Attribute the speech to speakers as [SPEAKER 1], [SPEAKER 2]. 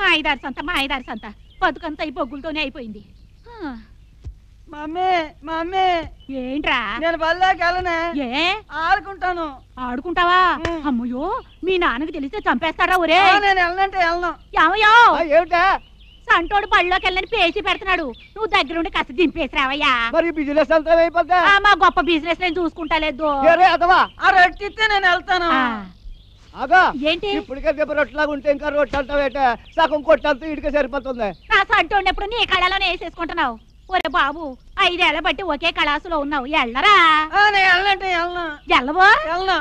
[SPEAKER 1] మా ఐదారు సంత మా ఐదారు సంత బతుకంతా ఈ బొగ్గులతోనే అయిపోయింది మమ్మీ మమ్మీ ఏంట్రా నేను బల్లాకెళ్ళనే ఆడుకుంటాను ఆడుకుంటావా అమ్మయ్యో మీ నాన్నకి తెలిస్తే చంపేస్తారా ఒరే నేను వెళ్ళనంటే వెళ్ళను ఏమయ్యో సంటోడు బళ్ళోకి వెళ్ళని పేచి పెడుతున్నాడు నువ్వు దగ్గరుండి కసి దింపేసి రావయ్యా మా గొప్ప బిజినెస్ నేను చూసుకుంటా లేదు నేను వెళ్తాను ఏంటి ఇంకా సగం ఇటుక సరిపోతుంది నీ వేసేసుకుంటున్నావు ఒరే బాబు
[SPEAKER 2] ఐదేళ్ల బట్టి ఒకే కళాసులో ఉన్నావు ఎల్లరా ఎల్లబో